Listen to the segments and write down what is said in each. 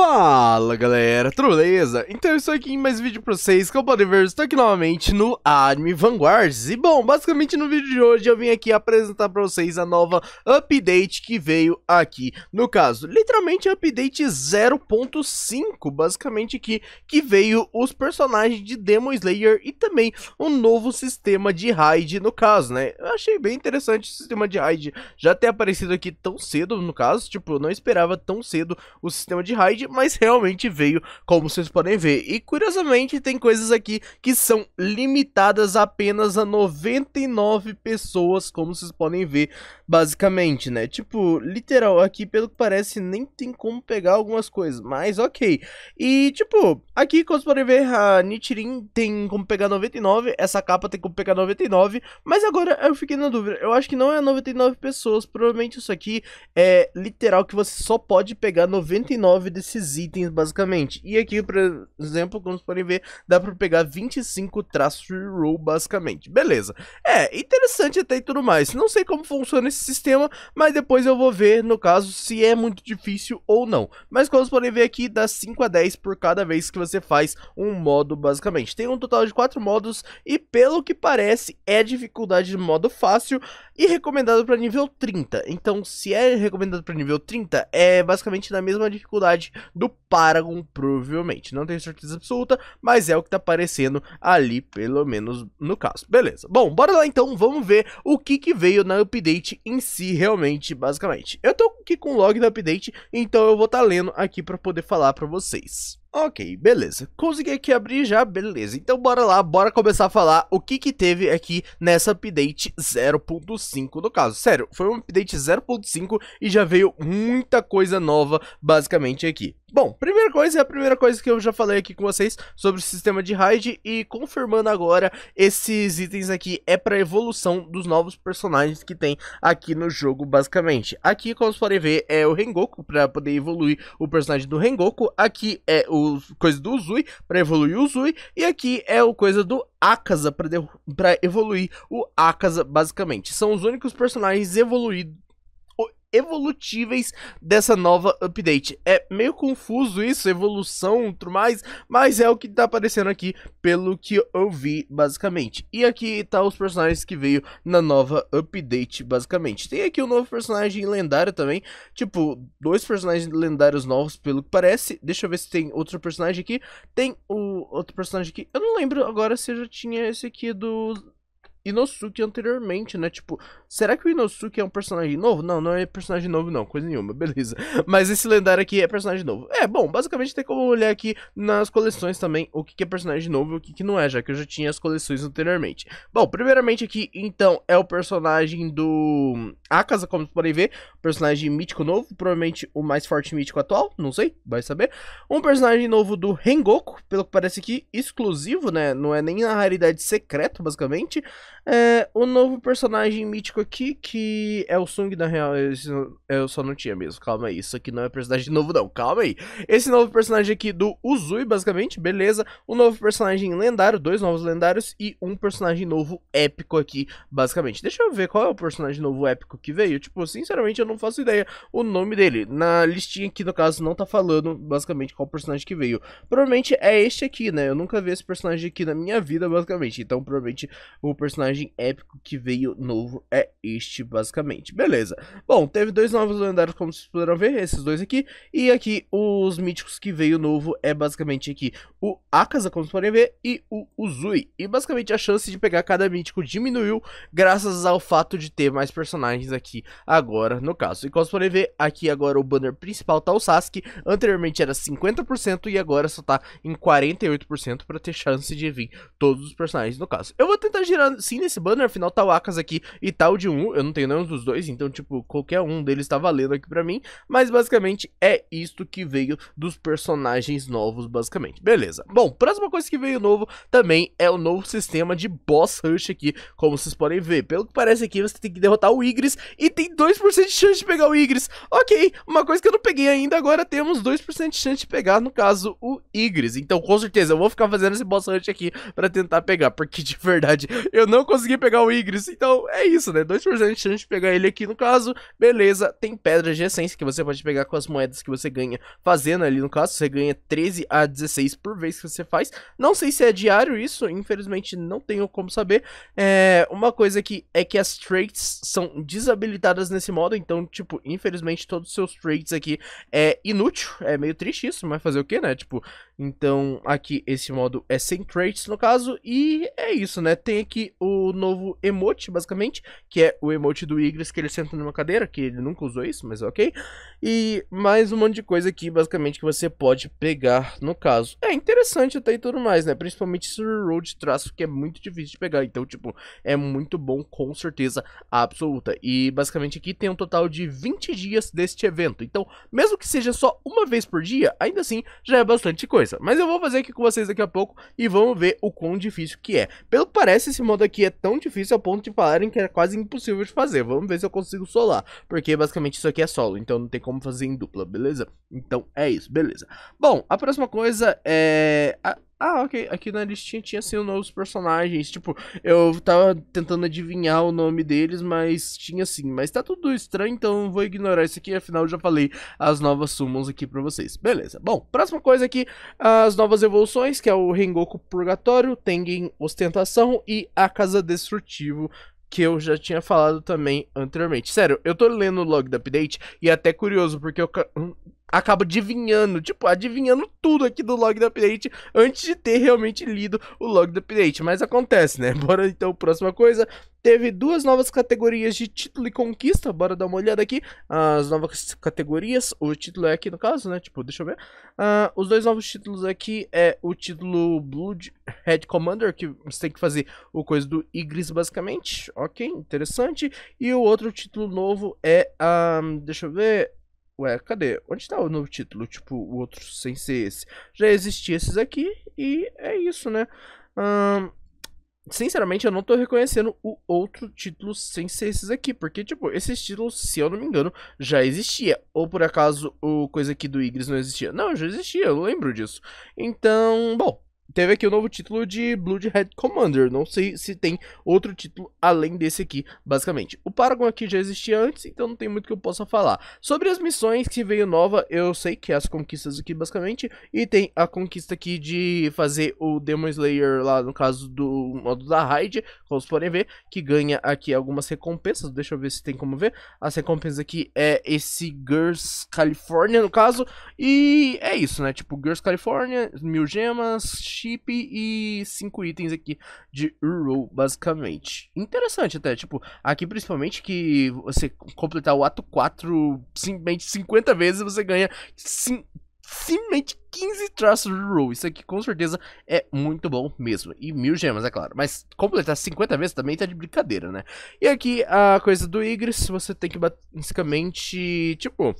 Fala galera, tudo beleza? Então eu estou aqui em mais vídeo para vocês, como é podem ver, estou aqui novamente no Anime Vanguards E bom, basicamente no vídeo de hoje eu vim aqui apresentar para vocês a nova update que veio aqui No caso, literalmente update 0.5, basicamente aqui, que veio os personagens de Demon Slayer E também um novo sistema de raid no caso, né? Eu achei bem interessante o sistema de raid já ter aparecido aqui tão cedo no caso Tipo, eu não esperava tão cedo o sistema de raid mas realmente veio, como vocês podem ver. E curiosamente tem coisas aqui que são limitadas apenas a 99 pessoas, como vocês podem ver basicamente, né? Tipo, literal, aqui pelo que parece nem tem como pegar algumas coisas, mas ok. E tipo, aqui como vocês podem ver, a Nichirin tem como pegar 99, essa capa tem como pegar 99, mas agora eu fiquei na dúvida, eu acho que não é 99 pessoas, provavelmente isso aqui é literal que você só pode pegar 99 desses itens, basicamente. E aqui, por exemplo, como vocês podem ver, dá pra pegar 25 traços roll, basicamente. Beleza. É, interessante até e tudo mais. Não sei como funciona esse esse sistema, mas depois eu vou ver, no caso, se é muito difícil ou não. Mas como vocês podem ver aqui, dá 5 a 10 por cada vez que você faz um modo, basicamente. Tem um total de 4 modos e, pelo que parece, é dificuldade de modo fácil e recomendado para nível 30. Então, se é recomendado para nível 30, é basicamente na mesma dificuldade do Paragon, provavelmente. Não tenho certeza absoluta, mas é o que tá aparecendo ali, pelo menos no caso. Beleza. Bom, bora lá então, vamos ver o que que veio na update em si, realmente, basicamente. Eu tô aqui com o log do update, então eu vou estar tá lendo aqui para poder falar para vocês. Ok, beleza. Consegui aqui abrir já, beleza. Então bora lá, bora começar a falar o que que teve aqui nessa update 0.5 no caso. Sério, foi uma update 0.5 e já veio muita coisa nova basicamente aqui. Bom, primeira coisa é a primeira coisa que eu já falei aqui com vocês sobre o sistema de raid e confirmando agora esses itens aqui é para evolução dos novos personagens que tem aqui no jogo basicamente. Aqui como vocês podem ver é o Rengoku para poder evoluir o personagem do Rengoku, aqui é o o coisa do Uzui para evoluir o Uzui. E aqui é o coisa do Akaza para evoluir o Akaza, basicamente. São os únicos personagens evoluídos evolutíveis dessa nova update. É meio confuso isso, evolução, tudo mais, mas é o que tá aparecendo aqui pelo que eu vi, basicamente. E aqui tá os personagens que veio na nova update, basicamente. Tem aqui um novo personagem lendário também, tipo, dois personagens lendários novos, pelo que parece. Deixa eu ver se tem outro personagem aqui. Tem o outro personagem aqui. Eu não lembro agora se eu já tinha esse aqui do Inosuke anteriormente, né? Tipo, será que o Inosuke é um personagem novo? Não, não é personagem novo, não, coisa nenhuma, beleza. Mas esse lendário aqui é personagem novo. É, bom, basicamente tem como olhar aqui nas coleções também o que, é personagem novo e o que, que não é, já que eu já tinha as coleções anteriormente. Bom, primeiramente aqui, então, é o personagem do Akaza, como vocês podem ver, personagem mítico novo, provavelmente o mais forte mítico atual, não sei, vai saber. Um personagem novo do Rengoku, pelo que parece aqui, exclusivo, né? Não é nem na raridade secreto, basicamente. É, o novo personagem mítico aqui, que é o Sung, na real, eu só não tinha mesmo, calma aí, isso aqui não é personagem novo não, calma aí. Esse novo personagem aqui do Uzui, basicamente, beleza, o novo personagem lendário, dois novos lendários e um personagem novo épico aqui, basicamente. Deixa eu ver qual é o personagem novo épico que veio, tipo, sinceramente eu não faço ideia o nome dele. Na listinha aqui, no caso, não tá falando, basicamente, qual personagem que veio. Provavelmente é este aqui, né, eu nunca vi esse personagem aqui na minha vida, basicamente, então provavelmente o personagem personagem épico que veio novo é este, basicamente. Beleza. Bom, teve dois novos lendários, como vocês puderam ver, esses dois aqui. E aqui, os míticos que veio novo é basicamente aqui o Akaza, como vocês podem ver, e o Uzui. E basicamente a chance de pegar cada mítico diminuiu graças ao fato de ter mais personagens aqui agora, no caso. E como vocês podem ver, aqui agora o banner principal tá o Sasuke. Anteriormente era 50% e agora só tá em 48% para ter chance de vir todos os personagens, no caso. Eu vou tentar girar, sim, nesse banner, afinal tá o Akas aqui e tal tá de um, eu não tenho nenhum dos dois, então tipo, qualquer um deles tá valendo aqui pra mim, mas basicamente é isto que veio dos personagens novos, basicamente, beleza. Bom, próxima coisa que veio novo também é o novo sistema de boss rush aqui, como vocês podem ver, pelo que parece aqui você tem que derrotar o Igris e tem 2% de chance de pegar o Igris, ok, uma coisa que eu não peguei ainda, agora temos 2% de chance de pegar, no caso, o Igris, então com certeza eu vou ficar fazendo esse boss rush aqui pra tentar pegar, porque de verdade eu não consegui pegar o Igris. Então é isso, né? 2% de chance de pegar ele aqui no caso. Beleza, tem pedras de essência que você pode pegar com as moedas que você ganha fazendo ali no caso. Você ganha 13 a 16 por vez que você faz. Não sei se é diário isso, infelizmente não tenho como saber. É, uma coisa aqui é que as traits são desabilitadas nesse modo, então, tipo, infelizmente todos os seus traits aqui é inútil. É meio triste isso, mas fazer o que, né? Tipo, então aqui esse modo é sem traits no caso. E é isso, né? Tem aqui o o novo emote, basicamente, que é o emote do Igris que ele senta numa cadeira, que ele nunca usou isso, mas é ok. E mais um monte de coisa aqui, basicamente, que você pode pegar no caso. É interessante até e tudo mais, né? Principalmente esse road traço, que é muito difícil de pegar. Então, tipo, é muito bom, com certeza absoluta. E basicamente aqui tem um total de 20 dias deste evento. Então, mesmo que seja só uma vez por dia, ainda assim já é bastante coisa. Mas eu vou fazer aqui com vocês daqui a pouco e vamos ver o quão difícil que é. Pelo que parece, esse modo aqui é é tão difícil ao ponto de falarem que é quase impossível de fazer. Vamos ver se eu consigo solar, porque basicamente isso aqui é solo, então não tem como fazer em dupla, beleza? Então é isso, beleza. Bom, a próxima coisa é... Ah, ok. Aqui na listinha tinha assim novos personagens. Tipo, eu tava tentando adivinhar o nome deles, mas tinha assim. Mas tá tudo estranho, então vou ignorar isso aqui. Afinal, já falei as novas summons aqui pra vocês. Beleza. Bom, próxima coisa aqui: as novas evoluções, que é o Rengoku Purgatório, Tengen Ostentação e a Casa Destrutivo que eu já tinha falado também anteriormente. Sério, eu tô lendo o log do update e é até curioso, porque eu. Hum, acabo adivinhando, tipo, adivinhando tudo aqui do log do update antes de ter realmente lido o log do update, mas acontece, né? Bora então, próxima coisa, teve duas novas categorias de título e conquista, bora dar uma olhada aqui, as novas categorias, o título é aqui no caso, né, tipo, deixa eu ver, uh, os dois novos títulos aqui é o título Blood Head Commander, que você tem que fazer o coisa do Igris basicamente, ok, interessante, e o outro título novo é, um, ah, deixa eu ver, Ué, cadê? Onde está o novo título? Tipo, o outro sem ser esse. Já existia esses aqui e é isso, né? Hum, sinceramente, eu não tô reconhecendo o outro título sem ser esses aqui. Porque, tipo, esses títulos, se eu não me engano, já existia. Ou por acaso, o coisa aqui do Igris não existia. Não, já existia, eu lembro disso. Então, bom, teve aqui o novo título de Blood Red Commander. Não sei se tem outro título além desse aqui, basicamente. O Paragon aqui já existia antes, então não tem muito que eu possa falar. Sobre as missões que veio nova, eu sei que é as conquistas aqui, basicamente. E tem a conquista aqui de fazer o Demon Slayer lá, no caso do modo da Raid, como vocês podem ver, que ganha aqui algumas recompensas. Deixa eu ver se tem como ver. As recompensas aqui é esse Girls California, no caso. E é isso, né? Tipo, Girls California, mil gemas, chip e cinco itens aqui de roll basicamente. Interessante até, tipo, aqui principalmente que você completar o ato 4 simplesmente 50 vezes você ganha sim, simplesmente 15 traços de roll. Isso aqui com certeza é muito bom mesmo. E mil gemas, é claro. Mas completar 50 vezes também tá de brincadeira, né? E aqui a coisa do Igris, você tem que basicamente, tipo,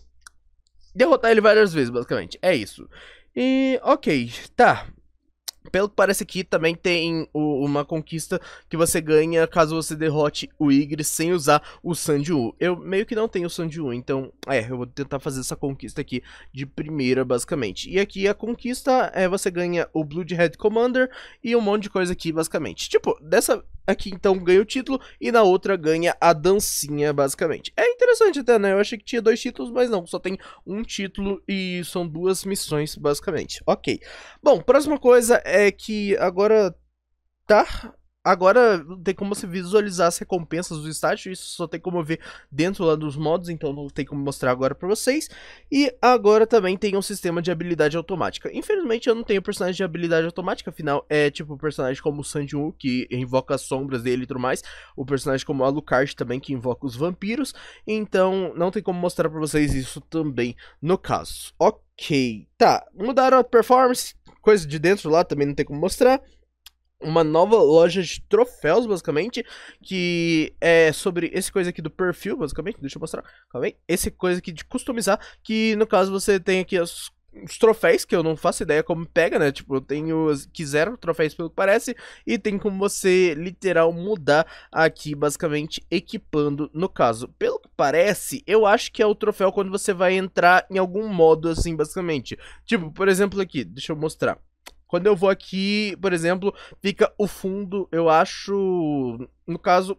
derrotar ele várias vezes, basicamente. É isso. E ok, tá. Pelo que parece aqui, também tem o, uma conquista que você ganha caso você derrote o Igre sem usar o Sanju. Eu meio que não tenho o Sanju, então é, eu vou tentar fazer essa conquista aqui de primeira, basicamente. E aqui a conquista é você ganha o Bloodhead Commander e um monte de coisa aqui, basicamente. Tipo, dessa aqui então ganha o título e na outra ganha a dancinha, basicamente. É interessante até, né? Eu achei que tinha dois títulos, mas não, só tem um título e são duas missões, basicamente. Ok. Bom, próxima coisa é que agora tá Agora tem como você visualizar as recompensas do estágio, isso só tem como ver dentro lá dos modos, então não tem como mostrar agora para vocês. E agora também tem um sistema de habilidade automática. Infelizmente eu não tenho personagem de habilidade automática, afinal é tipo personagem como o Sanjun, que invoca as sombras dele e tudo mais, o personagem como Alucard também, que invoca os vampiros, então não tem como mostrar para vocês isso também no caso. Ok, tá, mudaram a performance, coisa de dentro lá também não tem como mostrar uma nova loja de troféus, basicamente, que é sobre esse coisa aqui do perfil, basicamente, deixa eu mostrar, calma aí, esse coisa aqui de customizar, que no caso você tem aqui as os troféus, que eu não faço ideia como pega, né? Tipo, eu tenho que zero troféus pelo que parece, e tem como você literal mudar aqui, basicamente, equipando, no caso. Pelo que parece, eu acho que é o troféu quando você vai entrar em algum modo, assim, basicamente. Tipo, por exemplo aqui, deixa eu mostrar. Quando eu vou aqui, por exemplo, fica o fundo, eu acho. No caso.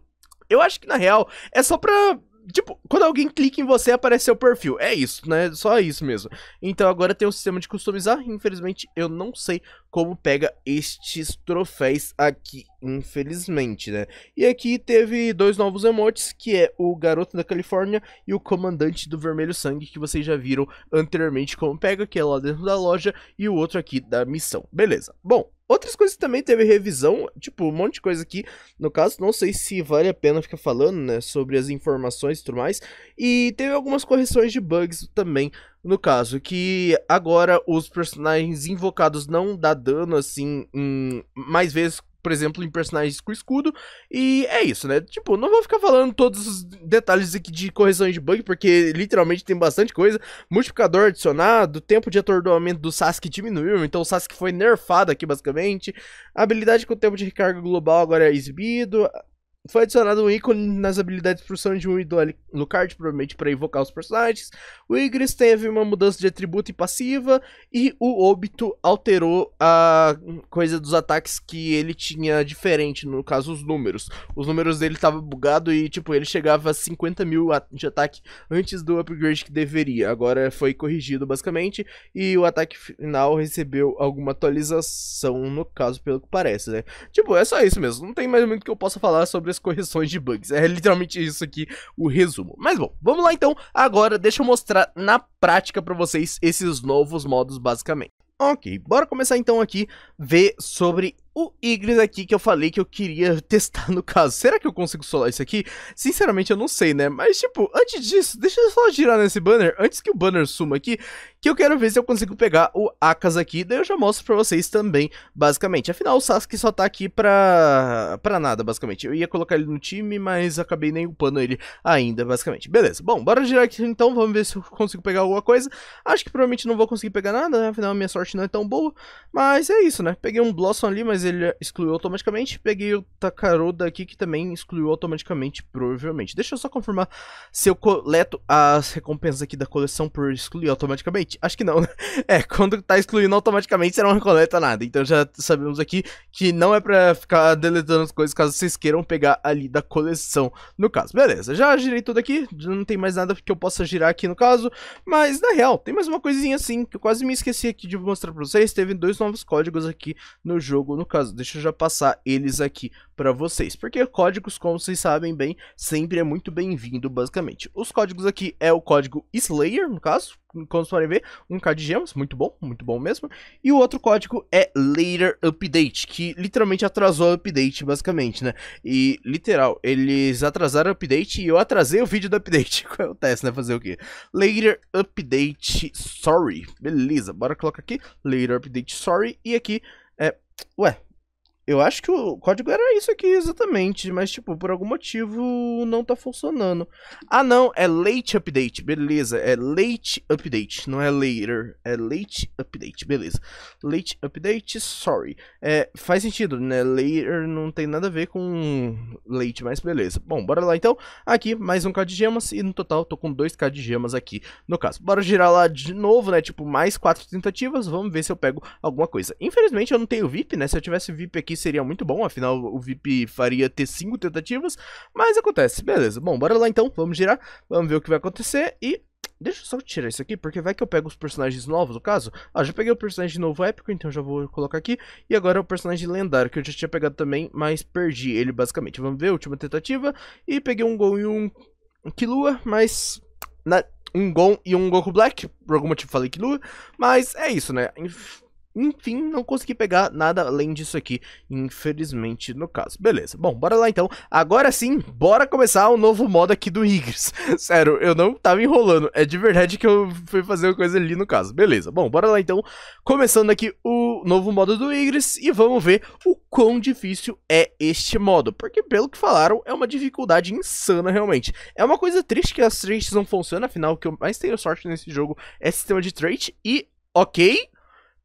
Eu acho que na real é só pra Tipo, quando alguém clica em você, aparece seu perfil. É isso, né? Só isso mesmo. Então agora tem o um sistema de customizar. Infelizmente, eu não sei como pega estes troféus aqui, infelizmente, né? E aqui teve dois novos emotes, que é o Garoto da Califórnia e o Comandante do Vermelho Sangue, que vocês já viram anteriormente como pega, que é lá dentro da loja, e o outro aqui da missão. Beleza. Bom, Outras coisas também teve revisão, tipo, um monte de coisa aqui. No caso, não sei se vale a pena ficar falando, né, sobre as informações e tudo mais. E teve algumas correções de bugs também no caso, que agora os personagens invocados não dá dano, assim, em, mais vezes, por exemplo, em personagens com escudo. E é isso, né? Tipo, não vou ficar falando todos os detalhes aqui de correções de bug, porque literalmente tem bastante coisa. Multiplicador adicionado, tempo de atordoamento do Sasuke diminuiu, então o Sasuke foi nerfado aqui, basicamente. A habilidade com o tempo de recarga global agora é exibido foi adicionado um ícone nas habilidades de instrução de um ídolo no card provavelmente para invocar os personagens. O Igris teve uma mudança de atributo e passiva. E o Obito alterou a coisa dos ataques que ele tinha diferente, no caso, os números. Os números dele estavam bugados e, tipo, ele chegava a 50 mil de ataque antes do upgrade que deveria. Agora foi corrigido, basicamente. E o ataque final recebeu alguma atualização, no caso, pelo que parece, né? Tipo, é só isso mesmo. Não tem mais muito que eu possa falar sobre sobre as correções de bugs. É literalmente isso aqui o resumo. Mas bom, vamos lá então. Agora deixa eu mostrar na prática para vocês esses novos modos basicamente. Ok, bora começar então aqui ver sobre o Igris aqui que eu falei que eu queria testar no caso. Será que eu consigo solar isso aqui? Sinceramente, eu não sei, né? Mas, tipo, antes disso, deixa eu só girar nesse banner, antes que o banner suma aqui, que eu quero ver se eu consigo pegar o Akas aqui, daí eu já mostro pra vocês também, basicamente. Afinal, o Sasuke só tá aqui pra... pra nada, basicamente. Eu ia colocar ele no time, mas acabei nem upando ele ainda, basicamente. Beleza, bom, bora girar aqui então, vamos ver se eu consigo pegar alguma coisa. Acho que provavelmente não vou conseguir pegar nada, né? afinal, minha sorte não é tão boa, mas é isso, né? Peguei um Blossom ali, mas mas ele excluiu automaticamente. Peguei o Takaru daqui, que também excluiu automaticamente, provavelmente. Deixa eu só confirmar se eu coleto as recompensas aqui da coleção por excluir automaticamente. Acho que não, né? É, quando tá excluindo automaticamente, você não recoleta nada. Então já sabemos aqui que não é pra ficar deletando as coisas caso vocês queiram pegar ali da coleção, no caso. Beleza, já girei tudo aqui, não tem mais nada que eu possa girar aqui no caso. Mas, na real, tem mais uma coisinha assim, que eu quase me esqueci aqui de mostrar pra vocês. Teve dois novos códigos aqui no jogo, no caso, deixa eu já passar eles aqui para vocês, porque códigos, como vocês sabem bem, sempre é muito bem-vindo, basicamente. Os códigos aqui é o código Slayer, no caso, como vocês podem ver, um K de gemas, muito bom, muito bom mesmo. E o outro código é Later Update, que literalmente atrasou o update, basicamente, né? E, literal, eles atrasaram o update e eu atrasei o vídeo do update, qual é o teste né? Fazer o quê? Later Update Sorry, beleza, bora colocar aqui, Later Update Sorry, e aqui Ouais. Eu acho que o código era isso aqui exatamente, mas tipo, por algum motivo não tá funcionando. Ah, não, é late update, beleza. É late update, não é later, é late update, beleza. Late update, sorry. É, faz sentido, né? Later não tem nada a ver com late, mas beleza. Bom, bora lá então. Aqui mais um K de gemas e no total tô com 2k de gemas aqui, no caso. Bora girar lá de novo, né? Tipo, mais quatro tentativas, vamos ver se eu pego alguma coisa. Infelizmente eu não tenho VIP, né? Se eu tivesse VIP aqui seria muito bom, afinal o VIP faria ter cinco tentativas, mas acontece, beleza. Bom, bora lá então, vamos girar, vamos ver o que vai acontecer e Deixa eu só tirar isso aqui, porque vai que eu pego os personagens novos, no caso. Ah, já peguei o personagem novo épico, então já vou colocar aqui. E agora o personagem lendário, que eu já tinha pegado também, mas perdi ele basicamente. Vamos ver, última tentativa. E peguei um Gon e um Killua, mas... Na... Né, um Gon e um Goku Black, por algum motivo falei Killua. Mas é isso, né? Enfim... Enfim, não consegui pegar nada além disso aqui, infelizmente, no caso. Beleza, bom, bora lá então. Agora sim, bora começar o um novo modo aqui do Igris. Sério, eu não tava enrolando, é de verdade que eu fui fazer uma coisa ali no caso. Beleza, bom, bora lá então, começando aqui o novo modo do Igris e vamos ver o quão difícil é este modo. Porque pelo que falaram, é uma dificuldade insana realmente. É uma coisa triste que as traits não funcionam, afinal, o que eu mais tenho sorte nesse jogo é sistema de trait e... Ok,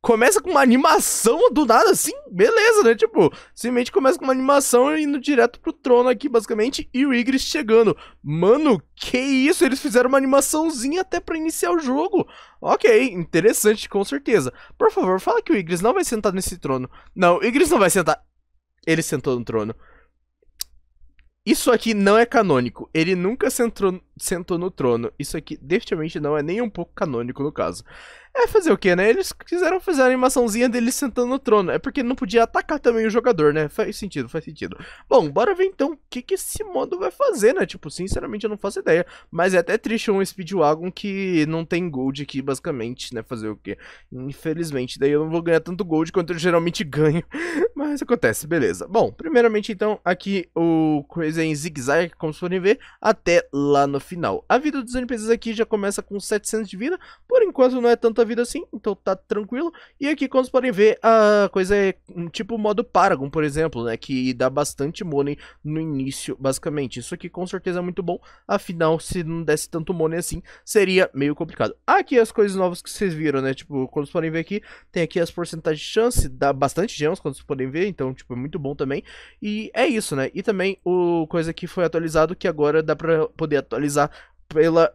começa com uma animação do nada, assim, beleza, né? Tipo, simplesmente começa com uma animação indo direto pro trono aqui, basicamente, e o Igris chegando. Mano, que isso? Eles fizeram uma animaçãozinha até pra iniciar o jogo. Ok, interessante, com certeza. Por favor, fala que o Igris não vai sentar nesse trono. Não, o Igris não vai sentar. Ele sentou no trono. Isso aqui não é canônico. Ele nunca sentou, sentou no trono. Isso aqui definitivamente não é nem um pouco canônico no caso. É fazer o quê, né? Eles quiseram fazer a animaçãozinha dele sentando no trono. É porque não podia atacar também o jogador, né? Faz sentido, faz sentido. Bom, bora ver então o que, que esse modo vai fazer, né? Tipo, sinceramente eu não faço ideia. Mas é até triste um Speedwagon que não tem gold aqui, basicamente, né? Fazer o quê? Infelizmente, daí eu não vou ganhar tanto gold quanto eu geralmente ganho. Mas acontece, beleza. Bom, primeiramente então, aqui o coisa em zigue-zague, como vocês podem ver, até lá no final. A vida dos NPCs aqui já começa com 700 de vida. Por enquanto não é tanta vida assim, então tá tranquilo. E aqui, como vocês podem ver, a coisa é hum, tipo modo Paragon, por exemplo, né? Que dá bastante money no início, basicamente. Isso aqui com certeza é muito bom, afinal, se não desse tanto money assim, seria meio complicado. Aqui as coisas novas que vocês viram, né? Tipo, como vocês podem ver aqui, tem aqui as porcentagens de chance, dá bastante gems, como vocês podem ver, então, tipo, é muito bom também. E é isso, né? E também o coisa que foi atualizado, que agora dá pra poder atualizar pela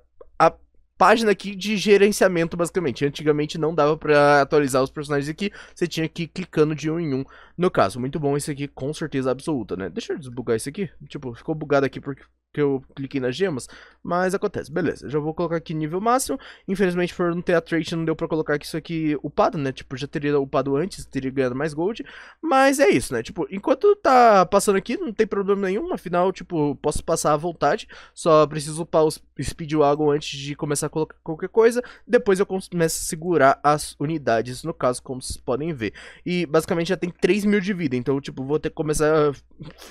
página aqui de gerenciamento, basicamente. Antigamente não dava para atualizar os personagens aqui, você tinha que ir clicando de um em um. No caso, muito bom esse aqui, com certeza absoluta, né? Deixa eu desbugar isso aqui. Tipo, ficou bugado aqui porque que eu cliquei nas gemas, mas acontece. Beleza, já vou colocar aqui nível máximo. Infelizmente, por não ter a trait, não deu pra colocar isso aqui upado, né? Tipo, já teria upado antes, teria ganhado mais gold. Mas é isso, né? Tipo, enquanto tá passando aqui, não tem problema nenhum. Afinal, tipo, posso passar à vontade. Só preciso upar o Speedwagon antes de começar a colocar qualquer coisa. Depois eu começo a segurar as unidades, no caso, como vocês podem ver. E, basicamente, já tem 3 mil de vida. Então, tipo, vou ter que começar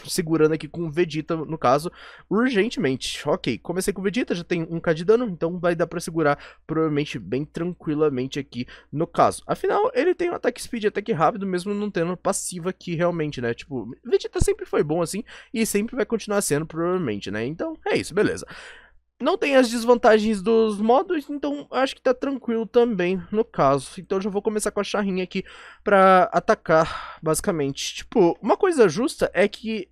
segurando aqui com Vegeta, no caso urgentemente. Ok, comecei com o Vegeta, já tem um k de dano, então vai dar pra segurar provavelmente bem tranquilamente aqui no caso. Afinal, ele tem um ataque speed até que rápido, mesmo não tendo passiva aqui realmente, né? Tipo, Vegeta sempre foi bom assim e sempre vai continuar sendo provavelmente, né? Então é isso, beleza. Não tem as desvantagens dos modos, então acho que tá tranquilo também no caso. Então já vou começar com a charrinha aqui pra atacar, basicamente. Tipo, uma coisa justa é que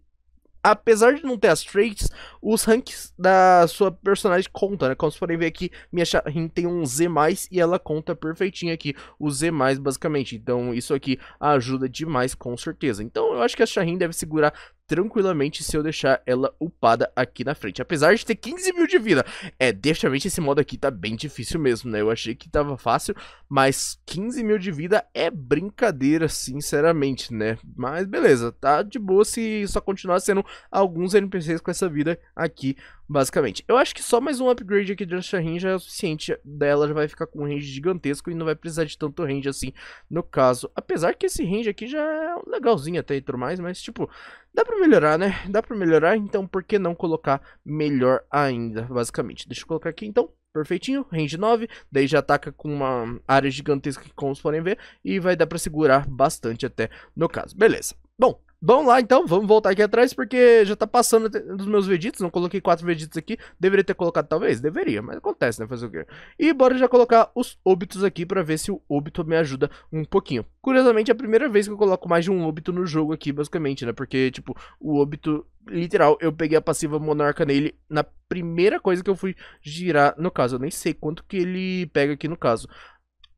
apesar de não ter as traits, os ranks da sua personagem contam, né? Como vocês podem ver aqui, minha Shahin tem um Z+, e ela conta perfeitinho aqui, o Z+, basicamente. Então, isso aqui ajuda demais, com certeza. Então, eu acho que a Shahin deve segurar tranquilamente se eu deixar ela upada aqui na frente. Apesar de ter 15 mil de vida. É, definitivamente esse modo aqui tá bem difícil mesmo, né? Eu achei que tava fácil, mas 15 mil de vida é brincadeira, sinceramente, né? Mas beleza, tá de boa se só continuar sendo alguns NPCs com essa vida aqui basicamente. Eu acho que só mais um upgrade aqui da Shahin já é o suficiente dela, já vai ficar com um range gigantesco e não vai precisar de tanto range assim no caso. Apesar que esse range aqui já é legalzinho até e tudo mais, mas tipo, dá pra melhorar, né? Dá pra melhorar, então por que não colocar melhor ainda, basicamente. Deixa eu colocar aqui então. Perfeitinho, range 9, daí já ataca com uma área gigantesca, como vocês podem ver, e vai dar pra segurar bastante até no caso. Beleza. Bom, Vamos lá então, vamos voltar aqui atrás, porque já tá passando dos meus Vegetitos, não coloquei quatro Vegetitos aqui, deveria ter colocado talvez, deveria, mas acontece, né, fazer o quê? E bora já colocar os óbitos aqui pra ver se o óbito me ajuda um pouquinho. Curiosamente, é a primeira vez que eu coloco mais de um óbito no jogo aqui, basicamente, né, porque, tipo, o óbito, literal, eu peguei a passiva monarca nele na primeira coisa que eu fui girar, no caso, eu nem sei quanto que ele pega aqui no caso.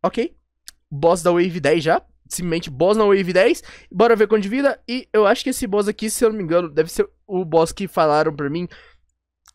Ok, boss da Wave 10 já, simplesmente boss na Wave 10. Bora ver quanto de vida. E eu acho que esse boss aqui, se eu não me engano, deve ser o boss que falaram pra mim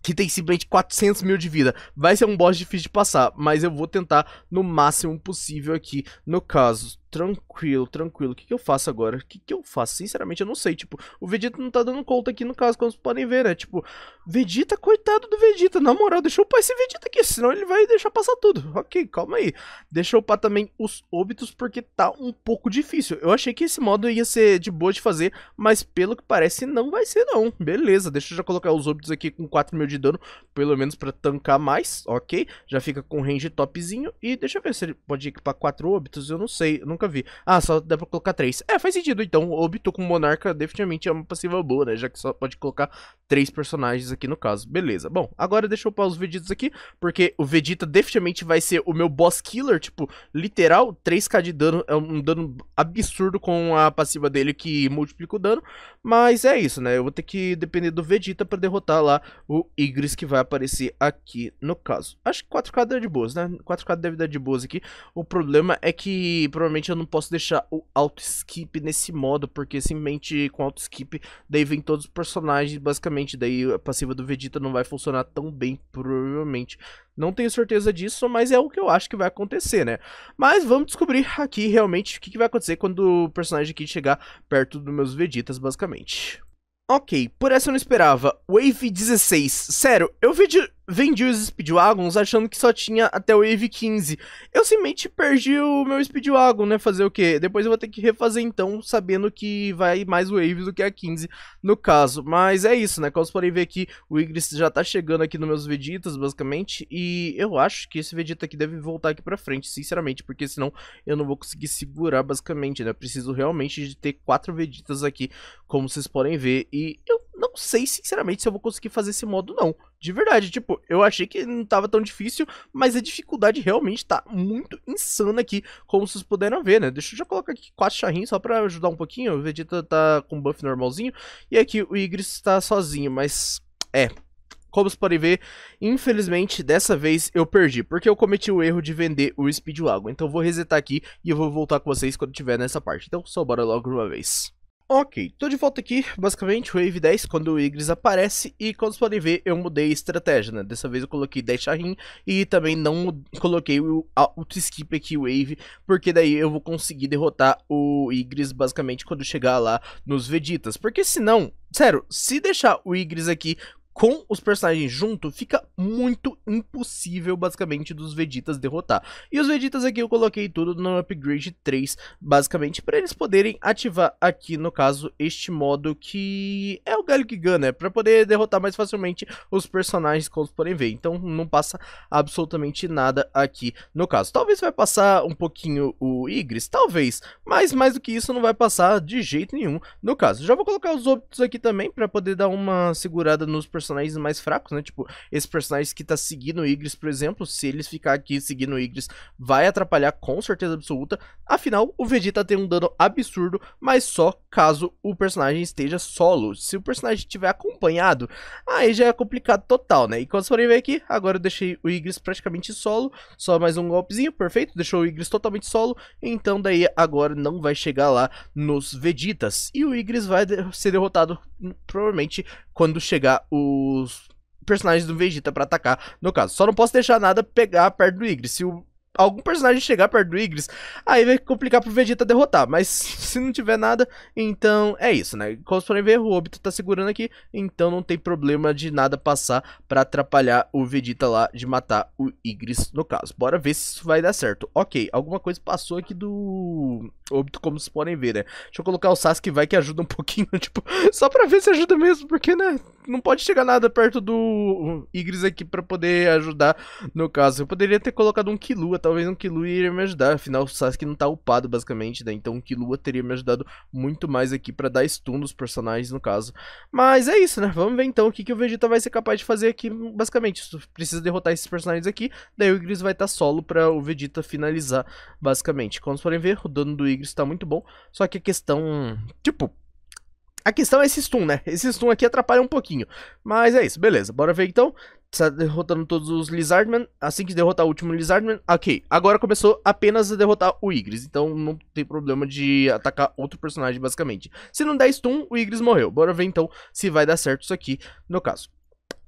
que tem simplesmente 400 mil de vida. Vai ser um boss difícil de passar, mas eu vou tentar no máximo possível aqui, no caso. Tranquilo, tranquilo. O que, que eu faço agora? O que, que eu faço? Sinceramente, eu não sei. Tipo, o Vegeta não tá dando conta aqui no caso, como vocês podem ver, né? Tipo, Vegeta, coitado do Vegeta. Na moral, deixa eu upar esse Vegeta aqui, senão ele vai deixar passar tudo. Ok, calma aí. Deixa eu upar também os óbitos, porque tá um pouco difícil. Eu achei que esse modo ia ser de boa de fazer, mas pelo que parece, não vai ser não. Beleza, deixa eu já colocar os óbitos aqui com 4 mil de dano, pelo menos pra tancar mais, ok? Já fica com range topzinho. E deixa eu ver se ele pode equipar 4 óbitos, eu não sei. Eu nunca nunca vi. Ah, só dá pra colocar três. É, faz sentido. Então, Obito com Monarca definitivamente é uma passiva boa, né? Já que só pode colocar três personagens aqui no caso. Beleza. Bom, agora deixa eu pausar os Vegetas aqui, porque o Vegeta definitivamente vai ser o meu boss killer, tipo, literal, 3k de dano, é um dano absurdo com a passiva dele que multiplica o dano. Mas é isso, né? Eu vou ter que depender do Vegeta pra derrotar lá o Igris que vai aparecer aqui no caso. Acho que 4k dá de boas, né? 4k deve dar de boas aqui. O problema é que provavelmente eu não posso deixar o auto-skip nesse modo, porque simplesmente com auto-skip daí vem todos os personagens, basicamente. Daí a passiva do Vegeta não vai funcionar tão bem, provavelmente. Não tenho certeza disso, mas é o que eu acho que vai acontecer, né? Mas vamos descobrir aqui realmente o que, que vai acontecer quando o personagem aqui chegar perto dos meus Vegetas, basicamente. Ok, por essa eu não esperava. Wave 16. Sério, eu vi de vendi os Speedwagons achando que só tinha até o Wave 15. Eu simplesmente perdi o meu Speedwagon, né? Fazer o quê? Depois eu vou ter que refazer então, sabendo que vai mais Waves do que a 15 no caso. Mas é isso, né? Como vocês podem ver aqui, o Igris já tá chegando aqui nos meus Vegetas, basicamente. E eu acho que esse Vegeta aqui deve voltar aqui pra frente, sinceramente. Porque senão eu não vou conseguir segurar, basicamente, né? Eu preciso realmente de ter quatro Vegetas aqui, como vocês podem ver. E eu não sei, sinceramente, se eu vou conseguir fazer esse modo, não. De verdade, tipo, eu achei que não tava tão difícil, mas a dificuldade realmente tá muito insana aqui, como vocês puderam ver, né? Deixa eu já colocar aqui quatro charrinhos só pra ajudar um pouquinho. O Vegeta tá com buff normalzinho, e aqui o Igris tá sozinho, mas... É, como vocês podem ver, infelizmente, dessa vez eu perdi, porque eu cometi o erro de vender o Speedwagon. Então eu vou resetar aqui e eu vou voltar com vocês quando tiver nessa parte. Então só bora logo de uma vez. Ok, tô de volta aqui, basicamente, Wave 10, quando o Igris aparece, e como vocês podem ver, eu mudei a estratégia, né? Dessa vez eu coloquei 10 Sharin, e também não coloquei o auto-skip aqui, Wave, porque daí eu vou conseguir derrotar o Igris, basicamente, quando chegar lá nos Vegetas. Porque senão, sério, se deixar o Igris aqui com os personagens junto, fica muito impossível, basicamente, dos Vegetitas derrotar. E os Vegetitas aqui eu coloquei tudo no upgrade 3, basicamente, para eles poderem ativar aqui, no caso, este modo que é o Gallic Gun, né? Para poder derrotar mais facilmente os personagens, como vocês podem ver. Então não passa absolutamente nada aqui no caso. Talvez vai passar um pouquinho o Igris, talvez, mas mais do que isso não vai passar de jeito nenhum no caso. Já vou colocar os outros aqui também para poder dar uma segurada nos personagens personagens mais fracos, né? Tipo, esse personagem que tá seguindo o Igris, por exemplo, se eles ficar aqui seguindo o Igris, vai atrapalhar com certeza absoluta. Afinal, o Vegeta tem um dano absurdo, mas só caso o personagem esteja solo. Se o personagem estiver acompanhado, aí já é complicado total, né? E quando vocês forem ver aqui, agora eu deixei o Igris praticamente solo, só mais um golpezinho, perfeito, deixou o Igris totalmente solo, então daí agora não vai chegar lá nos Vegetas. E o Igris vai ser derrotado provavelmente quando chegar os personagens do Vegeta para atacar, no caso. Só não posso deixar nada pegar perto do Igre. Se o algum personagem chegar perto do Igris, aí vai complicar pro Vegeta derrotar. Mas se não tiver nada, então é isso, né? Como vocês podem ver, o Obito tá segurando aqui, então não tem problema de nada passar pra atrapalhar o Vegeta lá de matar o Igris, no caso. Bora ver se isso vai dar certo. Ok, alguma coisa passou aqui do Obito, como vocês podem ver, né? Deixa eu colocar o Sasuke, vai que ajuda um pouquinho, tipo, só pra ver se ajuda mesmo, porque, né? Não pode chegar nada perto do Igris aqui pra poder ajudar, no caso. Eu poderia ter colocado um Killua talvez um Killua iria me ajudar. Afinal, o Sasuke não tá upado, basicamente, né? Então o Killua teria me ajudado muito mais aqui pra dar stun nos personagens, no caso. Mas é isso, né? Vamos ver então o que, que o Vegeta vai ser capaz de fazer aqui, basicamente. Precisa derrotar esses personagens aqui, daí o Igris vai estar tá solo pra o Vegeta finalizar, basicamente. Como vocês podem ver, o dano do Igris tá muito bom, só que a questão... Tipo, a questão é esse stun, né? Esse stun aqui atrapalha um pouquinho. Mas é isso, beleza. Bora ver então. Está derrotando todos os Lizardmen. Assim que derrotar o último lizardmen Ok, agora começou apenas a derrotar o Igris. Então não tem problema de atacar outro personagem, basicamente. Se não der stun, o Igris morreu. Bora ver então se vai dar certo isso aqui, no caso.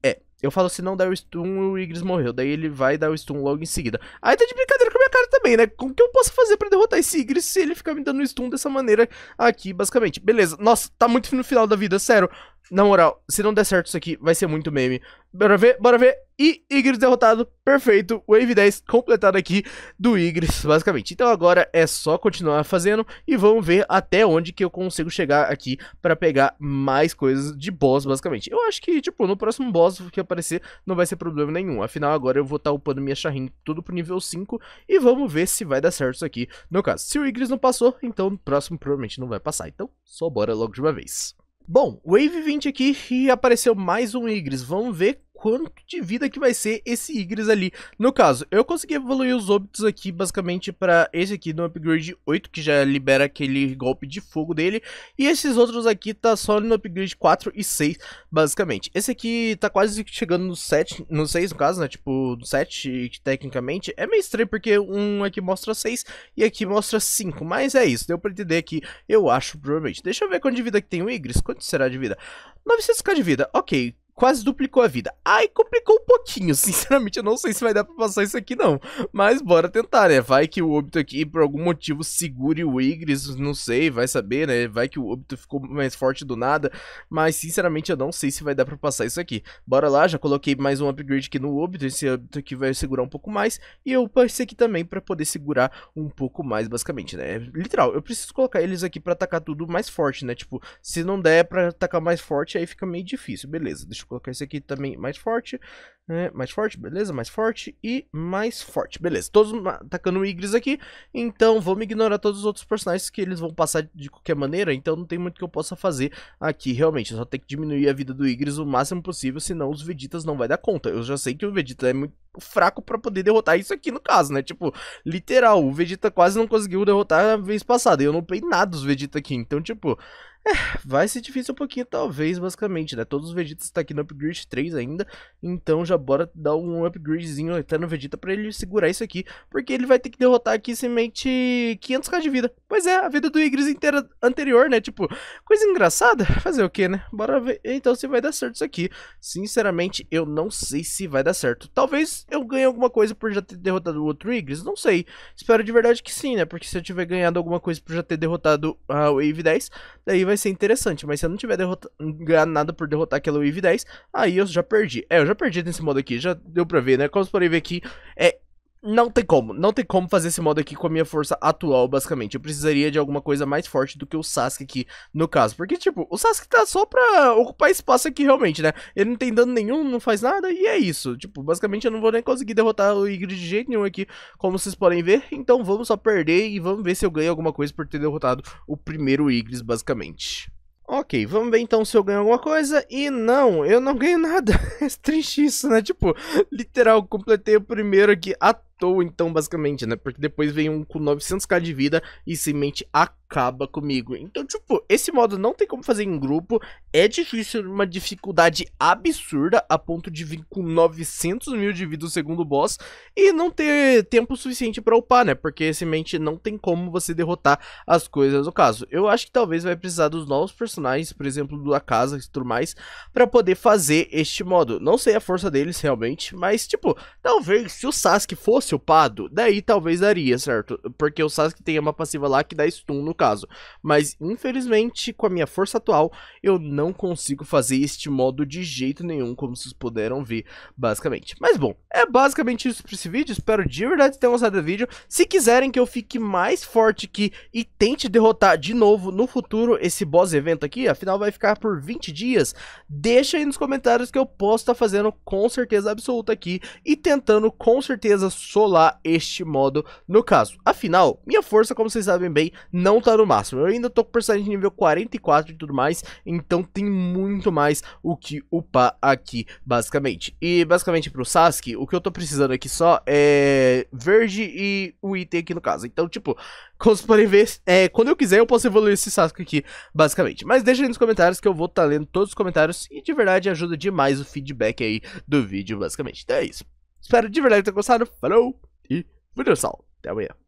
É, eu falo se não der o stun, o Igris morreu. Daí ele vai dar o stun logo em seguida. Aí tá de brincadeira com a minha cara também, né? Como que eu posso fazer pra derrotar esse Igris se ele ficar me dando stun dessa maneira aqui, basicamente? Beleza, nossa, tá muito no final da vida, sério. Na moral, se não der certo isso aqui, vai ser muito meme. Bora ver, bora ver. E Igris derrotado, perfeito. Wave 10 completado aqui do Igris, basicamente. Então agora é só continuar fazendo e vamos ver até onde que eu consigo chegar aqui pra pegar mais coisas de boss, basicamente. Eu acho que, tipo, no próximo boss que aparecer não vai ser problema nenhum. Afinal, agora eu vou estar tá upando minha Shaheen tudo pro nível 5 e vamos ver se vai dar certo isso aqui. No caso, se o Igris não passou, então no próximo provavelmente não vai passar. Então só bora logo de uma vez. Bom, Wave 20 aqui e apareceu mais um Igris. Vamos ver quanto de vida que vai ser esse Igris ali. No caso, eu consegui evoluir os óbitos aqui basicamente para esse aqui no upgrade 8, que já libera aquele golpe de fogo dele, e esses outros aqui tá só no upgrade 4 e 6, basicamente. Esse aqui tá quase chegando no 7, no 6 no caso, né, tipo, no 7, que tecnicamente é meio estranho porque um aqui mostra 6 e aqui mostra 5, mas é isso, deu para entender aqui, eu acho, provavelmente. Deixa eu ver quanto de vida que tem o Igris, quanto será de vida? 900k de vida, ok, quase duplicou a vida. Ai, complicou um pouquinho, sinceramente, eu não sei se vai dar pra passar isso aqui não. Mas bora tentar, né? Vai que o óbito aqui, por algum motivo, segure o Igris, não sei, vai saber, né? Vai que o óbito ficou mais forte do nada. Mas, sinceramente, eu não sei se vai dar pra passar isso aqui. Bora lá, já coloquei mais um upgrade aqui no óbito, esse óbito aqui vai segurar um pouco mais. E eu passei aqui também pra poder segurar um pouco mais, basicamente, né? Literal, eu preciso colocar eles aqui pra atacar tudo mais forte, né? Tipo, se não der pra atacar mais forte, aí fica meio difícil, beleza. Deixa eu colocar esse aqui também mais forte. É, mais forte, beleza, mais forte e mais forte, beleza. Todos atacando o Igris aqui, então vamos ignorar todos os outros personagens que eles vão passar de qualquer maneira, então não tem muito que eu possa fazer aqui, realmente. Eu só tenho que diminuir a vida do Igris o máximo possível, senão os Vegetas não vai dar conta. Eu já sei que o Vegeta é muito fraco para poder derrotar isso aqui no caso, né? Tipo, literal, o Vegeta quase não conseguiu derrotar a vez passada, eu não pei nada dos Vegeta aqui, então tipo... É, vai ser difícil um pouquinho, talvez, basicamente, né? Todos os Vegetas estão tá aqui no Upgrade 3 ainda, então já Vegeta, bora dar um upgradezinho até no Vegeta pra ele segurar isso aqui, porque ele vai ter que derrotar aqui semente 500k de vida. Pois é, a vida do Igris inteira anterior, né? Tipo, coisa engraçada, fazer o que, né? Bora ver então se vai dar certo isso aqui. Sinceramente, eu não sei se vai dar certo. Talvez eu ganhe alguma coisa por já ter derrotado o outro Igris, não sei. Espero de verdade que sim, né? Porque se eu tiver ganhado alguma coisa por já ter derrotado a Wave 10, daí vai ser interessante. Mas se eu não tiver derrotado, ganhado nada por derrotar aquela Wave 10, aí eu já perdi. É, eu já perdi nesse modo aqui, já deu pra ver, né? Como vocês podem ver aqui, é não tem como, não tem como fazer esse modo aqui com a minha força atual, basicamente. Eu precisaria de alguma coisa mais forte do que o Sasuke aqui, no caso. Porque, tipo, o Sasuke tá só pra ocupar espaço aqui, realmente, né? Ele não tem dano nenhum, não faz nada, e é isso. Tipo, basicamente eu não vou nem conseguir derrotar o Ygritte de jeito nenhum aqui, como vocês podem ver. Então vamos só perder e vamos ver se eu ganho alguma coisa por ter derrotado o primeiro Ygritte, basicamente. Ok, vamos ver então se eu ganho alguma coisa. E não, eu não ganho nada. É triste isso, né? Tipo, literal, completei o primeiro aqui à matou então, basicamente, né? Porque depois vem um com 900k de vida e semente acaba comigo. Então, tipo, esse modo não tem como fazer em grupo, é difícil, uma dificuldade absurda, a ponto de vir com 900 mil de vida o segundo boss, e não ter tempo suficiente pra upar, né? Porque semente não tem como você derrotar as coisas no caso. Eu acho que talvez vai precisar dos novos personagens, por exemplo, do Akasa e tudo mais, pra poder fazer este modo. Não sei a força deles realmente, mas, tipo, talvez se o Sasuke fosse fosse upado, daí talvez daria, certo? Porque o Sasuke tem uma passiva lá que dá stun no caso. Mas, infelizmente, com a minha força atual, eu não consigo fazer este modo de jeito nenhum, como vocês puderam ver, basicamente. Mas, bom, é basicamente isso pra esse vídeo. Espero de verdade ter gostado do vídeo. Se quiserem que eu fique mais forte aqui e tente derrotar de novo no futuro esse boss evento aqui, afinal vai ficar por 20 dias, deixa aí nos comentários que eu posso estar tá fazendo com certeza absoluta aqui e tentando com certeza solar este modo no caso. Afinal, minha força, como vocês sabem bem, não tá no máximo. Eu ainda tô com personagem de nível 44 e tudo mais, então tem muito mais o que upar aqui, basicamente. E basicamente pro Sasuke, o que eu tô precisando aqui só é verde e o item aqui no caso. Então, tipo, como vocês podem ver, é, quando eu quiser eu posso evoluir esse Sasuke aqui, basicamente. Mas deixa aí nos comentários que eu vou estar tá lendo todos os comentários e de verdade ajuda demais o feedback aí do vídeo, basicamente. Então é isso. Espero de verdade que gostado. Falou e muito sal. Até amanhã.